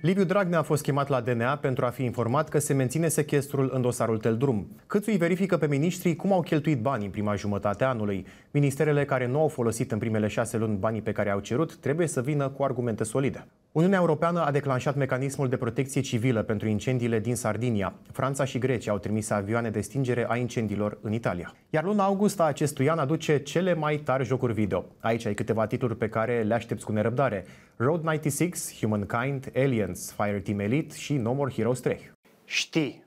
Liviu Dragnea a fost chemat la DNA pentru a fi informat că se menține sechestrul în dosarul Teldrum. Câțu îi verifică pe miniștrii cum au cheltuit banii în prima jumătate a anului. Ministerele care nu au folosit în primele șase luni banii pe care au cerut trebuie să vină cu argumente solide. Uniunea Europeană a declanșat mecanismul de protecție civilă pentru incendiile din Sardinia. Franța și Grecia au trimis avioane de stingere a incendiilor în Italia. Iar luna august a acestui an aduce cele mai tari jocuri video. Aici ai câteva titluri pe care le aștepți cu nerăbdare. Road 96, Humankind, Aliens, Fireteam Elite și No More Heroes 3. Știi